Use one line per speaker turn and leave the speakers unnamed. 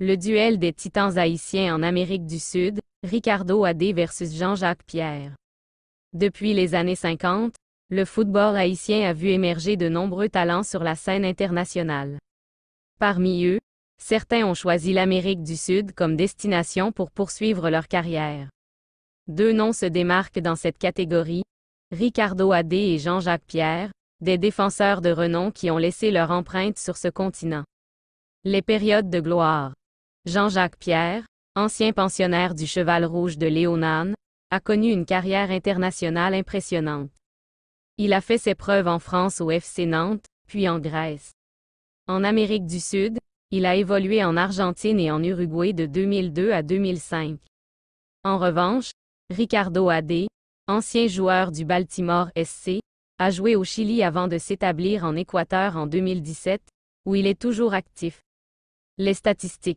Le duel des titans haïtiens en Amérique du Sud, Ricardo Adé versus Jean-Jacques Pierre. Depuis les années 50, le football haïtien a vu émerger de nombreux talents sur la scène internationale. Parmi eux, certains ont choisi l'Amérique du Sud comme destination pour poursuivre leur carrière. Deux noms se démarquent dans cette catégorie, Ricardo Adé et Jean-Jacques Pierre, des défenseurs de renom qui ont laissé leur empreinte sur ce continent. Les périodes de gloire. Jean-Jacques Pierre, ancien pensionnaire du Cheval Rouge de Léonane, a connu une carrière internationale impressionnante. Il a fait ses preuves en France au FC Nantes, puis en Grèce. En Amérique du Sud, il a évolué en Argentine et en Uruguay de 2002 à 2005. En revanche, Ricardo Adé, ancien joueur du Baltimore SC, a joué au Chili avant de s'établir en Équateur en 2017, où il est toujours actif. Les statistiques.